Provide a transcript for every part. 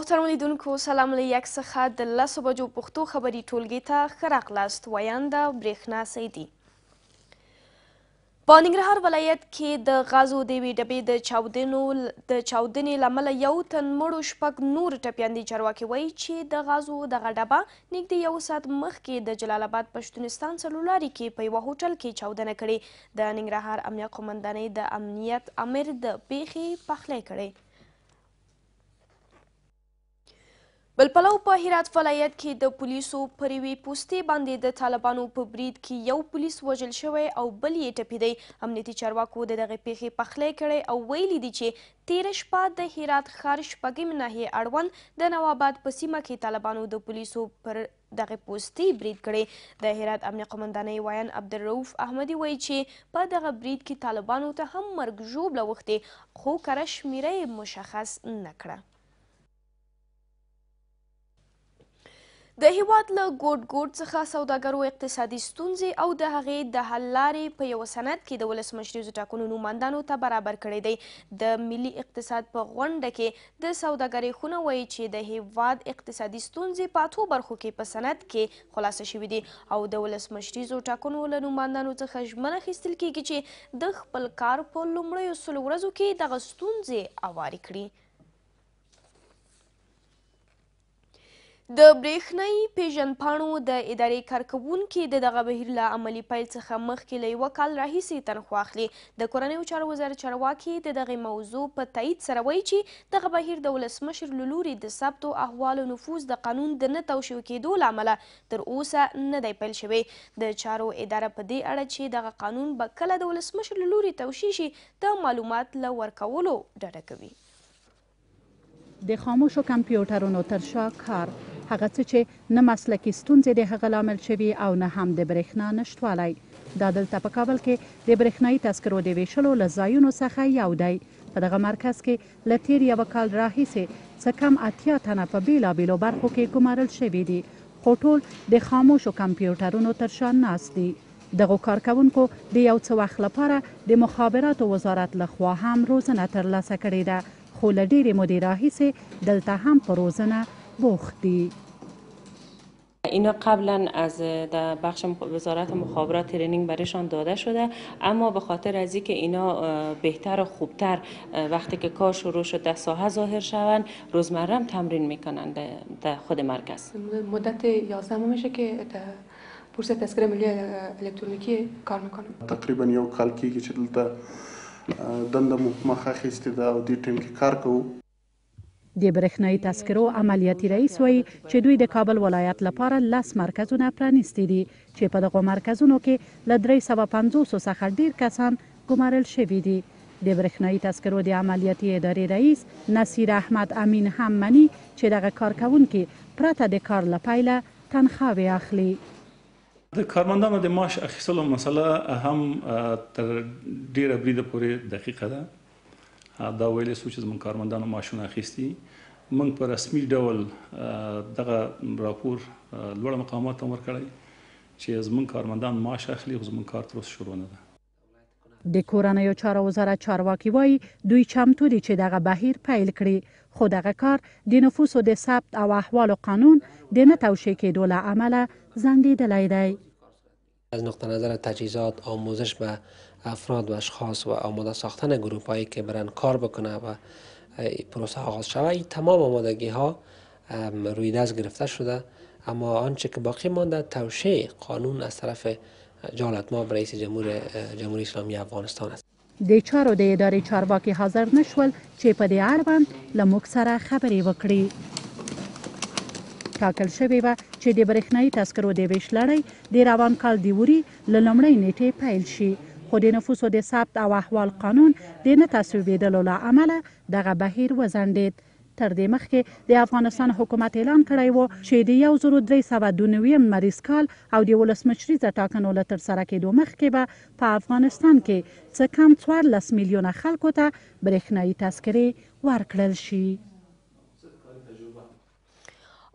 محترم لیدونکو سلام له یک څخه د لسو بجو پښتو خبري ټولګي ته ښه راغلاست ویانده برېښنا سیدي په ننګرهار ولایت کې د غازو دیوي ډبې د چاودنو د چاودنې له امله یو تن مړو شپږ نور ټپیان دي چارواکي وایي چې د غازو دغه ډبه نږدې یو ساعت مخکې د جلال آباد پښتونستان سلولاري کې په یوه هوټل کې چاودنه کړې د ننګرهار امنیه قومندانۍ د امنیت امیر د پیښې پخلی کړی بل پلو په هرات ولایت کې د پولیسو پر یوې پوستې باندې د طالبانو په برید کې یو پولیس وژل شوی او بل یې ټپي دی امنیتي چارواکو د دغې پیښې پخلی کړی او ویلي دي چې تیره شپه د هرات ښار شپږم ناحیې اړوند د نواباد په سیمه کې طالبانو د پولیسو پر دغه پوستې برید کړي د هرات امن قمندانۍ وایان عبدالرؤف احمدي وایي چې په دغه برید کې طالبانو ته هم مرګ ژوبله وختې خو کره شمېره مشخص نه کړه د هیواد له ګوټ ګوټ څخه سوداګرو اقتصادي ستونزې او د هغې د حل لارې په یو سند کې د ولسمشریزو ټاکنو نوماندانو ته برابر کړی دی د ملي اقتصاد په غونډه کې د سوداګرۍ خونه وایي چې د هیواد اقتصادي ستونزې په اتو برخو کې په سند کې خلاصه شوي دي او د ولسمشریزو ټاکنو له نوماندانو څخه ژمنه اخیستل کیږي چې د خپل کار په لومړیو سلو ورځو کې دغه ستونزې اوارې کړي د برېښنایي پیژندپاڼو د ادارې کارکوونکي د دغه بهیر له عملي پیل څخه مخکې له یوه کال راهیسې تنخوا اخلي د کورنیو چارو وزیر چارواکي د دغې موضوع په تایید سره وایي چې دغه بهیر د ولسمشر له لوري د ثبتو احوالو نفوذ د قانون د نه توشیو کېدو له امله تر اوسه نه دی پیل شوی د چارو اداره په دې اړه چې دغه قانون به کله د ولسمشر له لوري توشی شي د معلومات له ورکولو ډډه کوي د خاموشو کمپیوټرونو تر شا کار هغه څه چې نه مسلکي ستونزې د هغه لامل شوي او نه هم د برېښنا نشټوالی دا دلته په کابل کې د برېښنایي تذکرو د ویشلو له ځایونو څخه یو دی په دغه مرکز کې له تیر یوه کال راهیسې څه کم اتیا تنه په بېلابېلو برخو کې ګمارل شوي دي خو ټول د خاموشو کمپیوټرونو تر شا ناست دي دغه کارکونکو د یو څه وخت لپاره د مخابراتو وزارت لخوا هم روزنه ترلاسه کړې ده خو له ډېرې مودې راهیسې دلته هم په روزنه اینا قبلا از در بخش وزارت مخابرات ترینینگ برایشان داده شده اما به خاطر از اینکه اینا بهتر و خوبتر وقتی که کار شروع شد در ساحه ظاهر شوند روزمره تمرین میکنند در خود مرکز مدت 11 میشه که بورس تذکره ملی الکترونیکی کار میکنم تقریبا یو کال کی چې دلته دنده مخه و ده او دې کار کوو د برېښنايي تذکرو عملیاتي رئیس وایي چې دوی د کابل ولایت لپاره لس مرکزونه پرانیستي دي چې په دغو مرکزونو کې ل 350 څخه ډیر کسان ګمارل شوي دي د برېښنايي تذکرو د عملیاتي ادارې رئیس نصیر احمد امین هم مني چې دغه کارکونکي پرته د کار لپاره تنخواوې اخلي د کارمندانو د معاش اخیستلو مسله هم تر ډیره بریده پورې دقیقه ده دا ویل سوچ زمون کارمندانو ماشونه اخیستي موږ په رسمي ډول دغه راپور لوړ مقامات ته ورکړی چې زمون کارمندان معاش اخلي خو زمون کار تر اوسه شروع نه ده د کورنیو چارو وزارت چارواکي وایي دوی چمتو دي چې دغه بهیر پیل کړي خو دغه کار د نفوسو د ثبت او احوالو قانون د نه توشیح کېدو له امله ځنډېدلی دی از نقطه نظر تجهیزات آموزش به افراد و اشخاص و آماده ساختن گروپ هایی که برن کار بکنه و پروسه آغاز شوه این تمام آمادگی ها روی دست گرفته شده اما آنچه که باقی مانده توشیع قانون از طرف جالت ما رئیس جمهور جمهوری اسلامی افغانستان است د چارو د ادارې چارواکي حاضر نشول چې په دې اړه لموږ سره خبرې وکړي ټاکل شوې وه چې د برېښنایي تذکرو د ویش لړۍ د روان کال د وری لړمړۍ نیټه پیل شي خو د نفوسو د ثبت او احوال قانون د نه تصویبېدلو له امله دغه بهیر وزندید تر دې مخکې د افغانستان حکومت اعلان کړی وو چې د 1392 مریض کال او د ولسمشری ټاکنو له تر سره کېدو مخکې به په افغانستان کې څه کم 14 میلیونه خلکو ته برېښنایي تذکرې ورکړل شي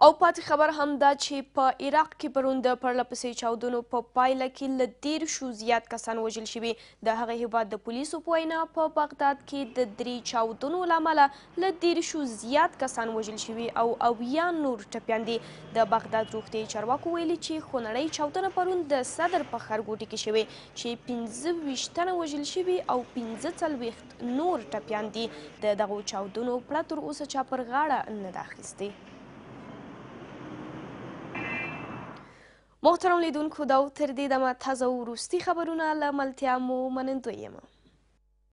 او پاتې خبر هم دا چې په عراق کې پرون د پرلپسې چاودنو په پا پایله کې له دیرشو زیات کسان وژل شوي د هغه هیواد د پولیسو په وینا په بغداد کې د درې چاودنو له امله له دیرشو زیات کسان وژل شوي او اویا نور ټپیان دي د بغداد روغتیایي چارواکو ویلي چې خونړۍ چاودنه پرون د صدر په ښارګوټي کې شوې چې پنځه ویشت تنه وژل شوي او پنځه څلوېښت نور ټپیان دي د دغو چاودنو پړه تر اوسه چا پر غاړه نه ده اخیستې محترم لیدونکو دا تر دې دمه تازه وروستي خبرونه له ملتیا مو منندوی یم